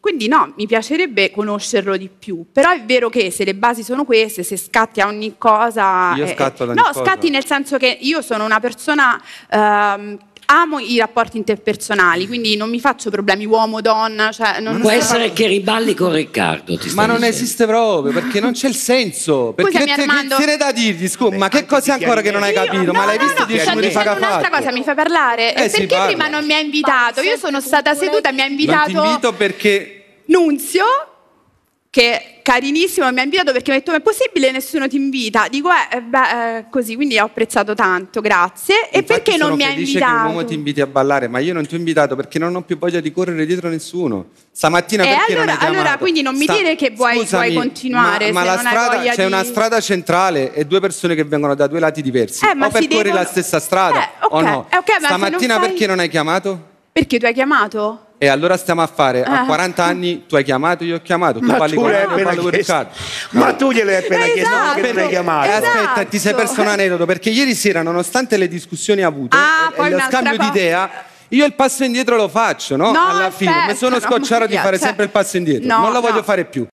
Quindi no, mi piacerebbe conoscerlo di più, però è vero che se le basi sono queste, se scatti a ogni cosa... Io eh, scatto da eh, ogni No, cosa. scatti nel senso che io sono una persona... Ehm, amo i rapporti interpersonali, quindi non mi faccio problemi uomo-donna. Cioè non Può essere fa... che riballi con Riccardo. ma non dicendo. esiste proprio perché non c'è il senso. Perché Scusami, te, Armando... che, che da dirgli, scusa, ma che cosa ancora che non hai io? capito? No, ma l'hai no, visto no, dieci minuti fa? Un'altra cosa mi fai parlare? Eh, perché prima non mi ha invitato? Io sono stata seduta, mi ha invitato. Non ti invito perché. Nunzio che carinissimo mi ha invitato perché mi ha detto ma è possibile nessuno ti invita? Dico eh, eh, beh eh, così, quindi ho apprezzato tanto, grazie. Infatti e perché non mi ha invitato? che un uomo ti inviti a ballare, ma io non ti ho invitato perché non ho più voglia di correre dietro a nessuno. Stamattina eh, perché allora, non hai allora quindi non mi Sta... dire che vuoi, Scusami, vuoi continuare ma, ma strada, c'è di... una strada centrale e due persone che vengono da due lati diversi. Eh, ma o percorri devono... la stessa strada eh, okay, o no? Eh, okay, Stamattina non fai... perché non hai chiamato? Perché tu hai chiamato? E allora stiamo a fare, a 40 eh. anni tu hai chiamato, io ho chiamato, tu Ma parli tu con me, parlo Ma no. tu gliel'hai appena esatto. chiesto, non che esatto. chiamato. Esatto. Aspetta, ti sei esatto. perso un aneddoto, perché ieri sera, nonostante le discussioni avute ah, e, eh, e lo scambio di idea, io il passo indietro lo faccio, no? no Alla fine, mi sono scocciato di fare cioè, sempre il passo indietro, no, non lo voglio fare più.